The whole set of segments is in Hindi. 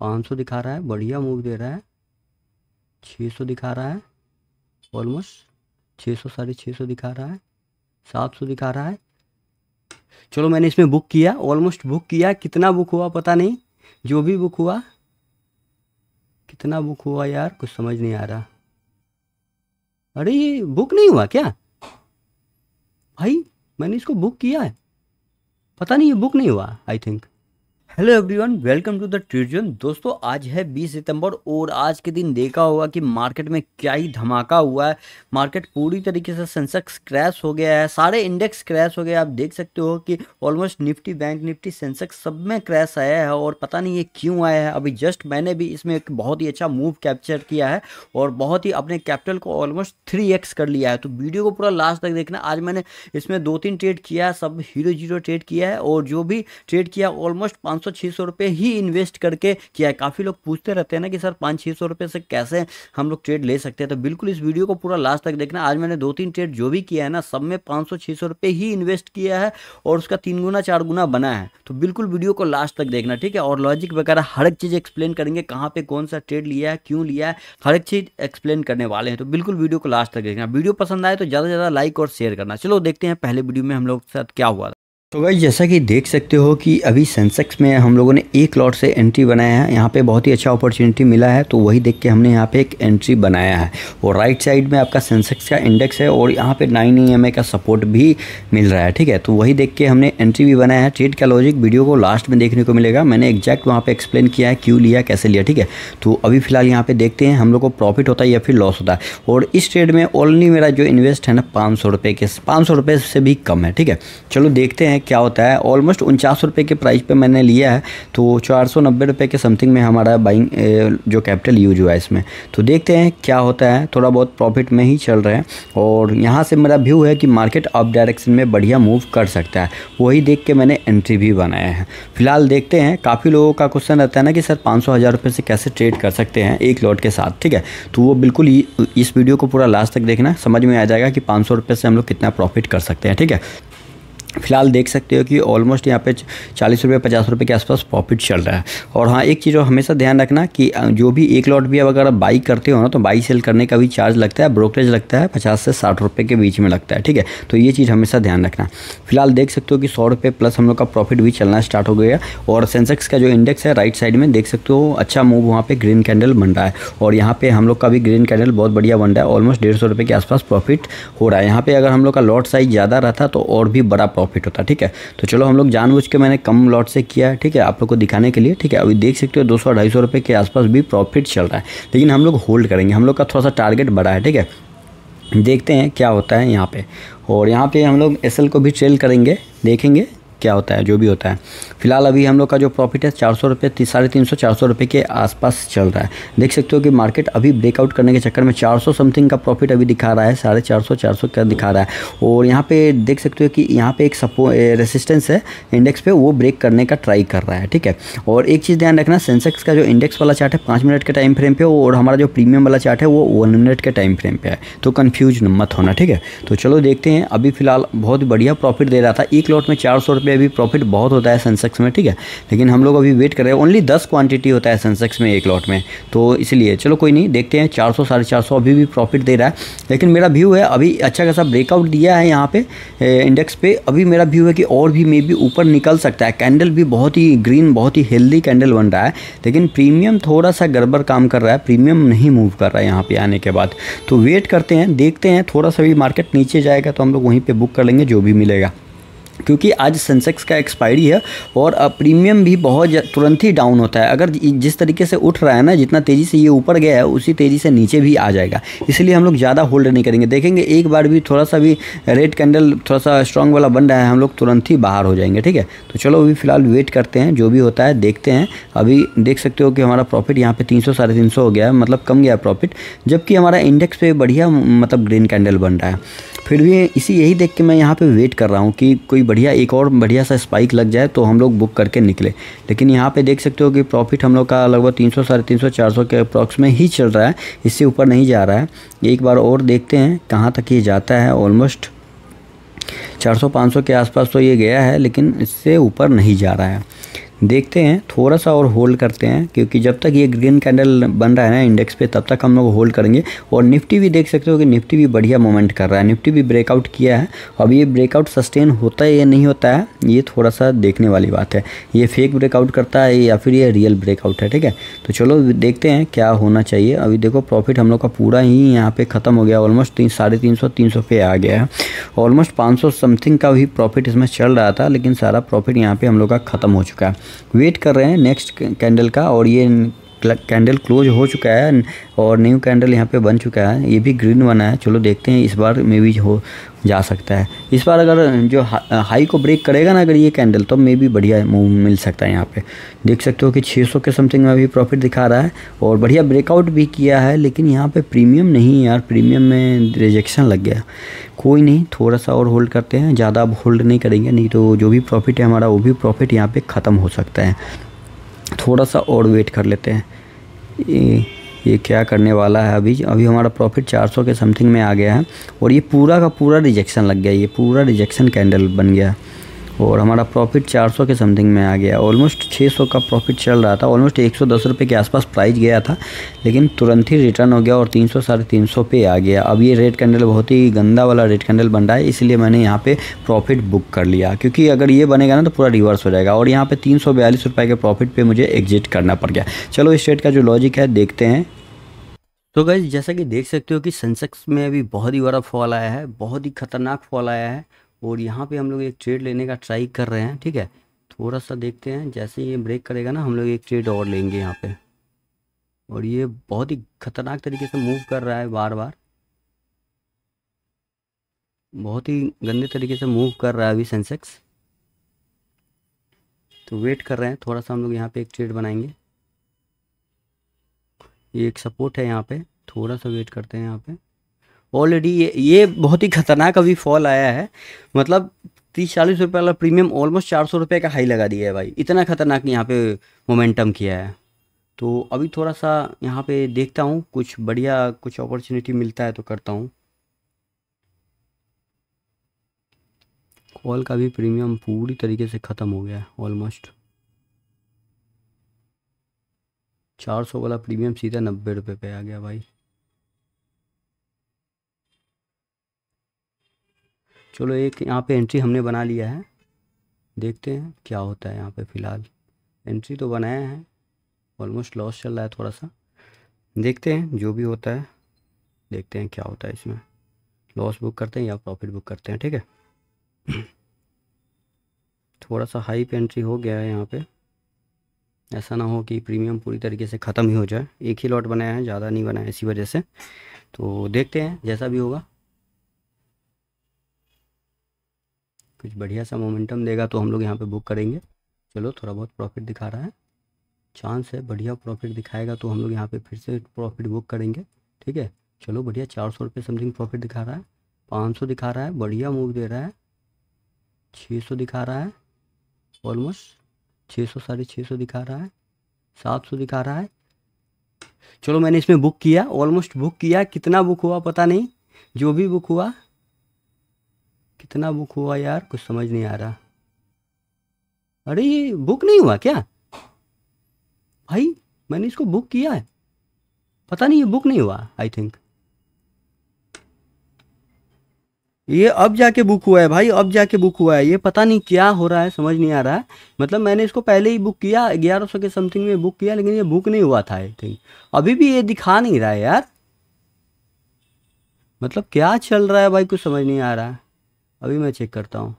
पाँच सौ दिखा रहा है बढ़िया मूव दे रहा है छः सौ दिखा रहा है ऑलमोस्ट छः सौ साढ़े छः सौ दिखा रहा है सात सौ दिखा रहा है चलो मैंने इसमें बुक किया ऑलमोस्ट बुक किया कितना बुक हुआ पता नहीं जो भी बुक हुआ कितना बुक हुआ यार कुछ समझ नहीं आ रहा अरे ये बुक नहीं हुआ क्या भाई मैंने इसको बुक किया है पता नहीं ये बुक नहीं हुआ I think hello everyone welcome to the ट्रिजन दोस्तों आज है 20 सितंबर और आज के दिन देखा होगा कि मार्केट में क्या ही धमाका हुआ है मार्केट पूरी तरीके से सेंसेक्स क्रैश हो गया है सारे इंडेक्स क्रैश हो गए आप देख सकते हो कि ऑलमोस्ट निफ्टी बैंक निफ्टी सेंसेक्स सब में क्रैश आया है और पता नहीं ये क्यों आया है अभी जस्ट मैंने भी इसमें एक बहुत ही अच्छा मूव कैप्चर किया है और बहुत ही अपने कैपिटल को ऑलमोस्ट थ्री कर लिया है तो वीडियो को पूरा लास्ट तक देखना आज मैंने इसमें दो तीन ट्रेड किया सब हीरो जीरो ट्रेड किया है और जो भी ट्रेड किया ऑलमोस्ट पाँच सौ छः सौ ही इन्वेस्ट करके किया है काफ़ी लोग पूछते रहते हैं ना कि सर पाँच छः सौ रुपये से कैसे हम लोग ट्रेड ले सकते हैं तो बिल्कुल इस वीडियो को पूरा लास्ट तक देखना आज मैंने दो तीन ट्रेड जो भी किया है ना सब में पाँच सौ छः सौ रुपये ही इन्वेस्ट किया है और उसका तीन गुना चार गुना बना है तो बिल्कुल वीडियो को लास्ट तक देखना ठीक है और लॉजिक वगैरह हर एक चीज़ एक्सप्लेन करेंगे कहाँ पर कौन सा ट्रेड लिया है क्यों लिया है हर एक चीज़ एक्सप्लेन करने वाले हैं तो बिल्कुल वीडियो को लास्ट तक देखना वीडियो पसंद आए तो ज़्यादा से ज़्यादा लाइक और शेयर करना चलो देखते हैं पहले वीडियो में हम लोग के साथ क्या हुआ तो भाई जैसा कि देख सकते हो कि अभी सेंसेक्स में हम लोगों ने एक लॉट से एंट्री बनाया है यहाँ पे बहुत ही अच्छा अपॉर्चुनिटी मिला है तो वही देख के हमने यहाँ पे एक एंट्री बनाया है और राइट साइड में आपका सेंसेक्स का इंडेक्स है और यहाँ पे नाइन ई e का सपोर्ट भी मिल रहा है ठीक है तो वही देख के हमने एंट्री भी बनाया है ट्रेड का लॉजिक वीडियो को लास्ट में देखने को मिलेगा मैंने एक्जैक्ट वहाँ पर एक्सप्लेन किया है क्यों लिया कैसे लिया ठीक है तो अभी फिलहाल यहाँ पर देखते हैं हम लोग को प्रॉफिट होता है या फिर लॉस होता है और इस ट्रेड में ओनली मेरा जो इन्वेस्ट है ना पाँच सौ के पाँच सौ से भी कम है ठीक है चलो देखते हैं क्या होता है ऑलमोस्ट उनचास रुपये के प्राइस पे मैंने लिया है तो चार सौ नब्बे रुपये के समथिंग में हमारा बाइंग जो कैपिटल यूज हुआ है इसमें तो देखते हैं क्या होता है थोड़ा बहुत प्रॉफिट में ही चल रहा है और यहाँ से मेरा व्यू है कि मार्केट अप डायरेक्शन में बढ़िया मूव कर सकता है वही देख के मैंने एंट्री भी बनाया है फिलहाल देखते हैं काफ़ी लोगों का क्वेश्चन रहता है ना कि सर पाँच सौ हज़ार रुपये से कैसे ट्रेड कर सकते हैं एक लॉट के साथ ठीक है तो वो बिल्कुल इस वीडियो को पूरा लास्ट तक देखना समझ में आ जाएगा कि पाँच सौ रुपये से हम लोग कितना प्रॉफिट कर सकते हैं ठीक है फिलहाल देख सकते हो कि ऑलमोस्ट यहाँ पे चालीस रुपये पचास रुपये के आसपास प्रॉफिट चल रहा है और हाँ एक चीज़ और हमेशा ध्यान रखना कि जो भी एक लॉट भी अब अगर आप बाई करते हो ना तो बाई सेल करने का भी चार्ज लगता है ब्रोकरेज लगता है पचास से साठ रुपये के बीच में लगता है ठीक है तो ये चीज़ हमेशा ध्यान रखना फिलहाल देख सकते हो कि सौ रुपये प्लस हम लोग का प्रॉफिट भी चलना स्टार्ट हो गया और सेंसेक्स का जो इंडेक्स है राइट साइड में देख सकते हो अच्छा मूव वहाँ पर ग्रीन कैंडल बन रहा है और यहाँ पर हम लोग का भी ग्रीन कैंडल बहुत बढ़िया बन रहा है ऑलमोस्ट डेढ़ सौ के आसपास प्रॉफिट हो रहा है यहाँ पर अगर हम लोग का लॉट साइज ज़्यादा रहता तो और भी बड़ा प्रॉफिट होता ठीक है तो चलो हम लोग जानबूझ के मैंने कम लॉट से किया है ठीक है आप लोग को दिखाने के लिए ठीक है अभी देख सकते हो दो सौ ढाई सौ रुपये के आसपास भी प्रॉफिट चल रहा है लेकिन हम लोग होल्ड करेंगे हम लोग का थोड़ा सा टारगेट बड़ा है ठीक है देखते हैं क्या होता है यहाँ पे और यहाँ पे हम लोग एस को भी ट्रेल करेंगे देखेंगे क्या होता है जो भी होता है फिलहाल अभी हम लोग का जो प्रॉफिट है चार सौ रुपये साढ़े तीन सौ चार सौ रुपये के आसपास चल रहा है देख सकते हो कि मार्केट अभी ब्रेकआउट करने के चक्कर में चार सौ समथिंग का प्रॉफिट अभी दिखा रहा है साढ़े चार सौ चार सौ का दिखा रहा है और यहाँ पे देख सकते हो कि यहाँ पे एक सपो रेसिस्टेंस है इंडेक्स पे वो ब्रेक करने का ट्राई कर रहा है ठीक है और एक चीज़ ध्यान रखना सेंसेक्स का जो इंडेक्स वाला चार्ट है पाँच मिनट के टाइम फ्रेम पर और हमारा जो प्रीमियम वाला चार्ट है वो वन मिनट के टाइम फ्रेम पर है तो कन्फ्यूज मत होना ठीक है तो चलो देखते हैं अभी फिलहाल बहुत बढ़िया प्रॉफिट दे रहा था एक लॉट में चार सौ पे अभी प्रॉफिट बहुत होता है सेंसेक्स में ठीक है लेकिन हम लोग अभी वेट कर रहे हैं ओनली दस क्वान्टिटी होता है सेंसेक्स में एक लॉट में तो इसलिए चलो कोई नहीं देखते हैं चार सौ साढ़े चार सौ अभी भी प्रॉफिट दे रहा है लेकिन मेरा व्यू है अभी अच्छा खासा ब्रेकआउट दिया है यहाँ पे इंडेक्स पे अभी मेरा व्यू है कि और भी मे बी ऊपर निकल सकता है कैंडल भी बहुत ही ग्रीन बहुत ही हेल्दी कैंडल बन रहा है लेकिन प्रीमियम थोड़ा सा गड़बड़ काम कर रहा है प्रीमियम नहीं मूव कर रहा है यहाँ पर आने के बाद तो वेट करते हैं देखते हैं थोड़ा सा भी मार्केट नीचे जाएगा तो हम लोग वहीं पे बुक कर लेंगे जो भी मिलेगा क्योंकि आज सेंसेक्स का एक्सपायरी है और प्रीमियम भी बहुत तुरंत ही डाउन होता है अगर जिस तरीके से उठ रहा है ना जितना तेज़ी से ये ऊपर गया है उसी तेज़ी से नीचे भी आ जाएगा इसलिए हम लोग ज़्यादा होल्ड नहीं करेंगे देखेंगे एक बार भी थोड़ा सा भी रेड कैंडल थोड़ा सा स्ट्रॉन्ग वाला बन रहा है हम लोग तुरंत ही बाहर हो जाएंगे ठीक है तो चलो अभी फिलहाल वेट करते हैं जो भी होता है देखते हैं अभी देख सकते हो कि हमारा प्रॉफिट यहाँ पर तीन सौ साढ़े तीन सौ हो गया है मतलब कम गया प्रॉफिट जबकि हमारा इंडेक्स पे बढ़िया मतलब ग्रीन कैंडल बन रहा है फिर भी इसी यही देख के मैं यहाँ पर वेट कर रहा हूँ कि कोई बढ़िया एक और बढ़िया सा स्पाइक लग जाए तो हम लोग बुक करके निकले लेकिन यहाँ पे देख सकते हो कि प्रॉफिट हम लोग का लगभग तीन सौ साढ़े तीन सौ चार सौ के अप्रॉक्स में ही चल रहा है इससे ऊपर नहीं जा रहा है एक बार और देखते हैं कहाँ तक ये जाता है ऑलमोस्ट चार सौ पाँच सौ के आसपास तो ये गया है लेकिन इससे ऊपर नहीं जा रहा है देखते हैं थोड़ा सा और होल्ड करते हैं क्योंकि जब तक ये ग्रीन कैंडल बन रहा है ना इंडेक्स पे तब तक हम लोग होल्ड करेंगे और निफ्टी भी देख सकते हो कि निफ्टी भी बढ़िया मोमेंट कर रहा है निफ्टी भी ब्रेकआउट किया है अब ये ब्रेकआउट सस्टेन होता है या नहीं होता है ये थोड़ा सा देखने वाली बात है ये फेक ब्रेकआउट करता है या फिर ये रियल ब्रेकआउट है ठीक है तो चलो देखते हैं क्या होना चाहिए अभी देखो प्रॉफिट हम लोग का पूरा ही यहाँ पर ख़त्म हो गया ऑलमोस्ट तीन साढ़े तीन सौ तीन सौ पे आ गया है ऑलमोस्ट पाँच सौ समथिंग का भी प्रॉफिट इसमें चल रहा था लेकिन सारा प्रॉफिट यहाँ पर हम लोग का ख़त्म हो चुका है वेट कर रहे हैं नेक्स्ट कैंडल का और ये कैंडल क्लोज हो चुका है और न्यू कैंडल यहाँ पे बन चुका है ये भी ग्रीन बना है चलो देखते हैं इस बार मे भी हो जा सकता है इस बार अगर जो हा, हाई को ब्रेक करेगा ना अगर ये कैंडल तो मे भी बढ़िया मूव मिल सकता है यहाँ पे देख सकते हो कि 600 के समथिंग में अभी प्रॉफिट दिखा रहा है और बढ़िया ब्रेकआउट भी किया है लेकिन यहाँ पर प्रीमियम नहीं यार प्रीमियम में रिजेक्शन लग गया कोई नहीं थोड़ा सा और होल्ड करते हैं ज़्यादा अब होल्ड नहीं करेंगे नहीं तो जो भी प्रॉफिट है हमारा वो भी प्रॉफिट यहाँ पर ख़त्म हो सकता है थोड़ा सा और वेट कर लेते हैं ये, ये क्या करने वाला है अभी अभी हमारा प्रॉफिट 400 के समथिंग में आ गया है और ये पूरा का पूरा रिजेक्शन लग गया ये पूरा रिजेक्शन कैंडल बन गया है और हमारा प्रॉफिट 400 के समथिंग में आ गया ऑलमोस्ट 600 का प्रॉफिट चल रहा था ऑलमोस्ट एक सौ के आसपास प्राइस गया था लेकिन तुरंत ही रिटर्न हो गया और तीन सौ साढ़े तीन सौ पे आ गया अब ये रेड कैंडल बहुत ही गंदा वाला रेड कैंडल बन रहा है इसलिए मैंने यहाँ पे प्रॉफिट बुक कर लिया क्योंकि अगर ये बनेगा ना तो पूरा रिवर्स हो जाएगा और यहाँ पर तीन सौ बयालीस रुपये के प्रॉफिट पर मुझे एग्जिट करना पड़ गया चलो इस ट्रेड का जो लॉजिक है देखते हैं तो गई जैसा कि देख सकते हो कि सेंसेक्स में अभी बहुत ही बड़ा फॉल आया है बहुत ही खतरनाक फॉल आया है और यहाँ पे हम लोग एक ट्रेड लेने का ट्राई कर रहे हैं ठीक है थोड़ा सा देखते हैं जैसे ये ब्रेक करेगा ना हम लोग एक ट्रेड और लेंगे यहाँ पे और ये बहुत ही खतरनाक तरीके से मूव कर रहा है बार बार बहुत ही गंदे तरीके से मूव कर रहा है अभी सेंसेक्स तो वेट कर रहे हैं थोड़ा सा हम लोग यहाँ पे एक ट्रेड बनाएंगे ये एक सपोर्ट है यहाँ पे थोड़ा सा वेट करते हैं यहाँ पे ऑलरेडी ये ये बहुत ही खतरनाक अभी फॉल आया है मतलब तीस चालीस रुपये वाला प्रीमियम ऑलमोस्ट चार सौ रुपये का हाई लगा दिया है भाई इतना खतरनाक यहाँ पे मोमेंटम किया है तो अभी थोड़ा सा यहाँ पे देखता हूँ कुछ बढ़िया कुछ अपॉर्चुनिटी मिलता है तो करता हूँ कॉल का भी प्रीमियम पूरी तरीके से ख़त्म हो गया है ऑलमोस्ट चार सौ वाला प्रीमियम सीधा नब्बे रुपये पे आ गया भाई चलो एक यहाँ पे एंट्री हमने बना लिया है देखते हैं क्या होता है यहाँ पे फ़िलहाल एंट्री तो बनाया है ऑलमोस्ट लॉस चल रहा है थोड़ा सा देखते हैं जो भी होता है देखते हैं क्या होता है इसमें लॉस बुक करते हैं या प्रॉफिट बुक करते हैं ठीक है थोड़ा सा हाई पे एंट्री हो गया है यहाँ पर ऐसा ना हो कि प्रीमियम पूरी तरीके से ख़त्म ही हो जाए एक ही लॉट बनाया है ज़्यादा नहीं बनाया इसी वजह से तो देखते हैं जैसा भी होगा कुछ बढ़िया सा मोमेंटम देगा तो हम लोग यहाँ पे बुक करेंगे चलो थोड़ा बहुत प्रॉफिट दिखा रहा है चांस है बढ़िया प्रॉफिट दिखाएगा तो हम लोग यहाँ पे फिर से प्रॉफिट बुक करेंगे ठीक है चलो बढ़िया चार सौ रुपये समथिंग प्रॉफिट दिखा रहा है पाँच सौ दिखा रहा है बढ़िया मूव दे रहा है छः सौ दिखा रहा है ऑलमोस्ट छः सौ साढ़े छः सौ दिखा रहा है सात सौ दिखा रहा है चलो मैंने इसमें बुक किया ऑलमोस्ट बुक किया कितना बुक हुआ पता नहीं जो भी बुक हुआ कितना बुक हुआ यार कुछ समझ नहीं आ रहा अरे ये बुक नहीं हुआ क्या भाई मैंने इसको बुक किया है पता नहीं ये बुक नहीं हुआ आई थिंक ये अब जाके बुक हुआ है भाई अब जाके बुक हुआ है ये पता नहीं क्या हो रहा है समझ नहीं आ रहा है मतलब मैंने इसको पहले ही बुक किया ग्यारह सौ के समथिंग में बुक किया लेकिन ये बुक नहीं हुआ था आई थिंक अभी भी ये दिखा नहीं रहा है यार मतलब क्या चल रहा है भाई कुछ समझ नहीं आ रहा है अभी मैं चेक करता हूँ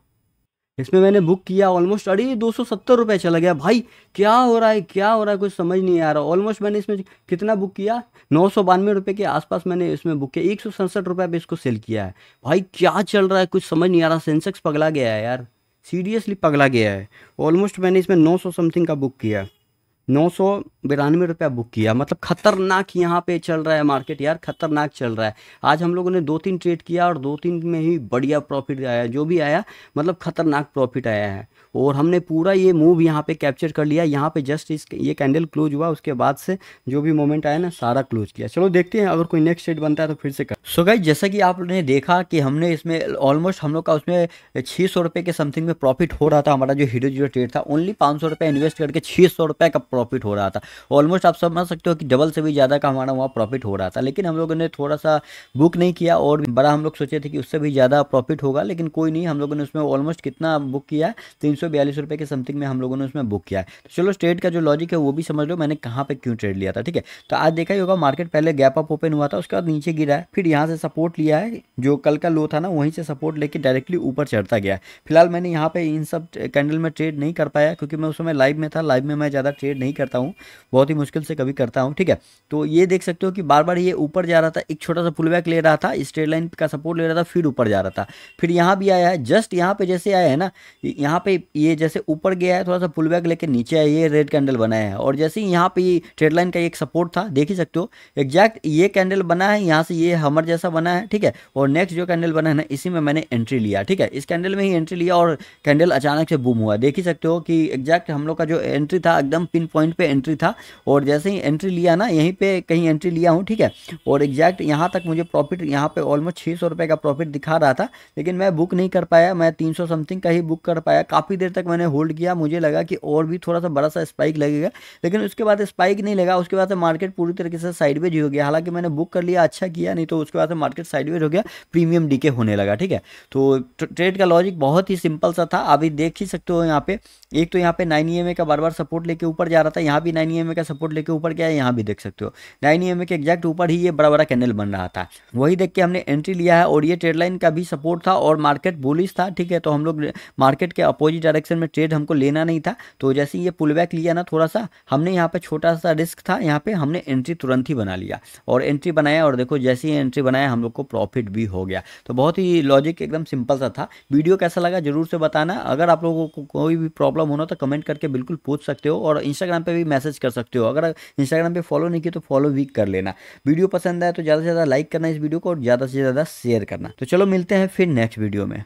इसमें मैंने बुक किया ऑलमोस्ट अरे दो सौ सत्तर रुपये चला गया भाई क्या हो रहा है क्या हो रहा है कुछ समझ नहीं आ रहा ऑलमोस्ट मैंने इसमें कितना बुक किया नौ सौ बानवे रुपये के आसपास मैंने इसमें बुक किया एक सौ सड़सठ रुपये पर इसको सेल किया है भाई क्या चल रहा है कुछ समझ नहीं आ रहा सेंसेक्स पगला गया है यार सीरियसली पगला गया है ऑलमोस्ट मैंने इसमें नौ सौ समथिंग का बुक किया नौ सौ बिरानवे रुपया बुक किया मतलब खतरनाक यहाँ पे चल रहा है मार्केट यार खतरनाक चल रहा है आज हम लोगों ने दो तीन ट्रेड किया और दो तीन में ही बढ़िया प्रॉफिट आया जो भी आया मतलब खतरनाक प्रॉफिट आया है और हमने पूरा ये मूव यहाँ पे कैप्चर कर लिया यहाँ पे जस्ट इस ये कैंडल क्लोज हुआ उसके बाद से जो भी मोमेंट आया ना सारा क्लोज किया चलो देखते हैं अगर कोई नेक्स्ट ट्रेड बनता है तो फिर से कर सो so जैसा कि आपने देखा कि हमने इसमें ऑलमोस्ट हम लोग का उसमें छः सौ रुपये के समथिंग में प्रॉफिट हो रहा था हमारा जो हीरो जीरो ट्रेड था ओनली पाँच सौ रुपये इन्वेस्ट करके छः सौ रुपये का प्रॉफिट हो रहा था ऑलमोस्ट आप समझ सकते हो कि डबल से भी ज़्यादा का हमारा वहाँ प्रॉफिट हो रहा था लेकिन हम लोगों ने थोड़ा सा बुक नहीं किया और बड़ा हम लोग सोचे थे कि उससे भी ज़्यादा प्रॉफिट होगा लेकिन कोई नहीं हम लोगों ने उसमें ऑलमोस्ट कितना बुक किया तीन सौ बयालीस के समथिंग में हम लोगों ने उसमें बुक किया तो चलो ट्रेड का जो लॉजिक है वो भी समझ लो मैंने कहाँ पर क्यों ट्रेड लिया था ठीक है तो आज देखा ही होगा मार्केट पहले गैप अप ओपन हुआ था उसके बाद नीचे गिरा है फिर यहाँ से सपोर्ट लिया है जो कल का लो था ना वहीं से सपोर्ट लेके डायरेक्टली ऊपर चढ़ता गया फिलहाल मैंने यहाँ पे इन सब कैंडल में ट्रेड नहीं कर पाया क्योंकि मैं उस समय लाइव में था लाइव में मैं ज़्यादा ट्रेड नहीं करता हूँ बहुत ही मुश्किल से कभी करता हूँ ठीक है तो ये देख सकते हो कि बार बार ये ऊपर जा रहा था एक छोटा सा पुल बैक ले रहा था स्ट्रेट लाइन का सपोर्ट ले रहा था फिर ऊपर जा रहा था फिर यहाँ भी आया है जस्ट यहाँ पे जैसे आया है ना यहाँ पे ये जैसे ऊपर गया है थोड़ा सा पुल बैक लेके नीचे आया ये रेड कैंडल बनाया है और जैसे ही यहाँ पे ट्रेड लाइन का एक सपोर्ट था देख ही सकते हो एग्जैक्ट ये कैंडल बना है यहाँ से ये हमर जैसा बना है ठीक है और नेक्स्ट जो कैंडल बना है ना इसी में मैंने एंट्री लिया ठीक है इस कैंडल में ही एंट्री लिया और कैंडल अचानक से बूम हुआ देख ही सकते हो कि एग्जैक्ट हम लोग का जो एंट्री था एकदम पिन पॉइंट पे एंट्री था और जैसे ही एंट्री लिया ना यहीं पे कहीं एंट्री लिया हूँ ठीक है और एग्जैक्ट यहाँ तक मुझे प्रॉफिट यहाँ पे ऑलमोस्ट छः सौ का प्रॉफिट दिखा रहा था लेकिन मैं बुक नहीं कर पाया मैं तीन सौ समथिंग का ही बुक कर पाया काफ़ी देर तक मैंने होल्ड किया मुझे लगा कि और भी थोड़ा सा बड़ा सा स्पाइक लगेगा लेकिन उसके बाद स्पाइक नहीं लगा उसके बाद मार्केट पूरी तरीके से साइडवेज हो गया हालांकि मैंने बुक कर लिया अच्छा किया नहीं तो उसके बाद मार्केट साइडवेज हो गया प्रीमियम डी होने लगा ठीक है तो ट्रेड का लॉजिक बहुत ही सिंपल सा था अभी देख ही सकते हो यहाँ पे एक तो यहाँ पे नाइन ई e का बार बार सपोर्ट लेके ऊपर जा रहा था यहाँ भी नाइन ई का सपोर्ट लेके ऊपर गया है यहाँ भी देख सकते हो नाइन ई के एक्जैक्ट ऊपर ही ये बड़ा बड़ा कैंडल बन रहा था वही देख के हमने एंट्री लिया है और ये ट्रेड लाइन का भी सपोर्ट था और मार्केट बुलिस था ठीक है तो हम लोग मार्केट के अपोजिट डायरेक्शन में ट्रेड हमको लेना नहीं था तो जैसे ये पुल बैक लिया ना थोड़ा सा हमने यहाँ पर छोटा सा रिस्क था यहाँ पर हमने एंट्री तुरंत ही बना लिया और एंट्री बनाया और देखो जैसे ही एंट्री बनाया हम लोग को प्रॉफिट भी हो गया तो बहुत ही लॉजिक एकदम सिंपल सा था वीडियो कैसा लगा जरूर से बताना अगर आप लोगों को कोई भी प्रॉब्लम होना तो कमेंट करके बिल्कुल पूछ सकते हो और इंस्टाग्राम इंस्टाग्राम पर भी मैसेज कर सकते हो अगर इंस्टाग्राम पर फॉलो नहीं किया तो फॉलो भी कर लेना वीडियो पसंद आए तो ज़्यादा से ज़्यादा लाइक करना इस वीडियो को और ज़्यादा से ज़्यादा शेयर करना तो चलो मिलते हैं फिर नेक्स्ट वीडियो में